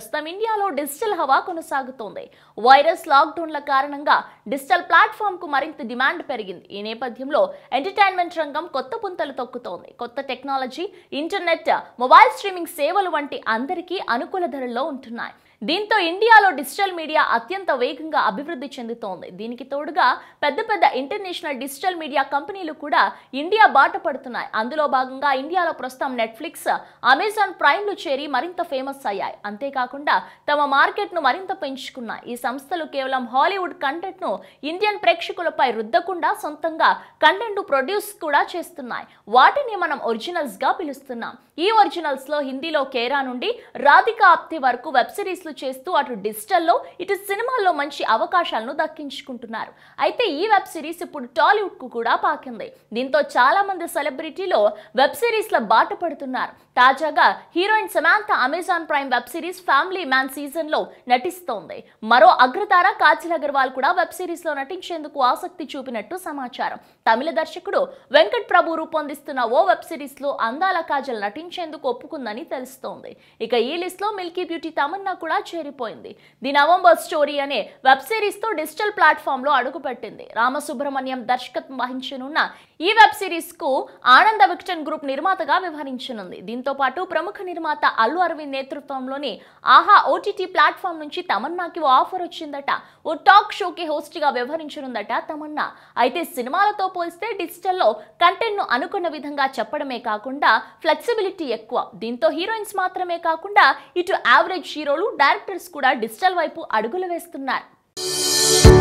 ప్రస్తుతం ఇండియాలో డిజిటల్ హవా కొనసాగుతోంది వైరస్ లాక్డౌన్ల కారణంగా డిజిటల్ ప్లాట్ఫామ్కు మరింత డిమాండ్ పెరిగింది ఈ నేపథ్యంలో ఎంటర్టైన్మెంట్ రంగం కొత్త పుంతలు తొక్కుతోంది కొత్త టెక్నాలజీ ఇంటర్నెట్ మొబైల్ స్ట్రీమింగ్ సేవలు వంటి అందరికీ అనుకూల ధరల్లో ఉంటున్నాయి దీంతో ఇండియాలో డిజిటల్ మీడియా అత్యంత వేగంగా అభివృద్ధి చెందుతోంది దీనికి తోడుగా పెద్ద పెద్ద ఇంటర్నేషనల్ డిజిటల్ మీడియా కంపెనీలు కూడా ఇండియా బాట పడుతున్నాయి అందులో భాగంగా ఇండియాలో ప్రస్తుతం నెట్ఫ్లిక్స్ అమెజాన్ ప్రైమ్లు చేరి మరింత ఫేమస్ అయ్యాయి అంతేకాకుండా తమ మార్కెట్ను మరింత పెంచుకున్నాయి ఈ సంస్థలు కేవలం హాలీవుడ్ కంటెంట్ను ఇండియన్ ప్రేక్షకులపై రుద్దకుండా సొంతంగా కంటెంట్ ప్రొడ్యూస్ కూడా చేస్తున్నాయి వాటిని మనం ఒరిజినల్స్గా పిలుస్తున్నాం ఈ ఒరిజినల్స్లో హిందీలో కేరా నుండి రాధికా ఆప్తి వరకు వెబ్ సిరీస్లు చేస్తూ అటు డిజిటల్లో ఇటు సినిమాల్లో మంచి అవకాశాలను దక్కించుకుంటున్నారు అయితే ఈ వెబ్ సిరీస్ ఇప్పుడు టాలీవుడ్కు కూడా పాకింది దీంతో చాలామంది సెలబ్రిటీలు వెబ్ సిరీస్ల బాట పడుతున్నారు తాజాగా heroine Samantha Amazon Prime web series Family Man సీజన్లో నటిస్తోంది మరో అగ్రతార కాజల్ అగర్వాల్ కూడా వెబ్ సిరీస్లో నటించేందుకు ఆసక్తి చూపినట్టు సమాచారం తమిళ దర్శకుడు వెంకట్ ప్రభు రూపొందిస్తున్న ఓ వెబ్ సిరీస్లో అందాల కాజల్ నటించేందుకు ఒప్పుకుందని తెలుస్తోంది ఇక ఈ లిస్ట్లో మిల్కీ బ్యూటీ తమన్నా కూడా చేరిపోయింది ది నవంబర్ స్టోరీ అనే వెబ్ సిరీస్ తో డిజిటల్ ప్లాట్ఫామ్ లో అడుగుపెట్టింది రామసుబ్రహ్మణ్యం దర్శకత్వం వహించనున్న ఈ వెబ్ సిరీస్ కు ఆనంద విక్టన్ గ్రూప్ నిర్మాతగా వ్యవహరించనుంది దీంతో పాటు ప్రముఖ నిర్మాత అల్లు అరవింద్ నేతృత్వంలోని ఆహా ఓటీటీ ప్లాట్ఫామ్ నుంచి తమన్నాకి ఓ ఆఫర్ వచ్చిందట ఓ టాక్ షోకి గా వ్యవహరించనుందట తమన్నా అయితే సినిమాలతో పోలిస్తే డిజిటల్ లో కంటెంట్ ను అనుకున్న విధంగా చెప్పడమే కాకుండా ఫ్లెక్సిబిలిటీ ఎక్కువ దీంతో హీరోయిన్స్ మాత్రమే కాకుండా ఇటు యావరేజ్ హీరోలు క్యారెక్టర్స్ కూడా డిజిటల్ వైపు అడుగులు వేస్తున్నారు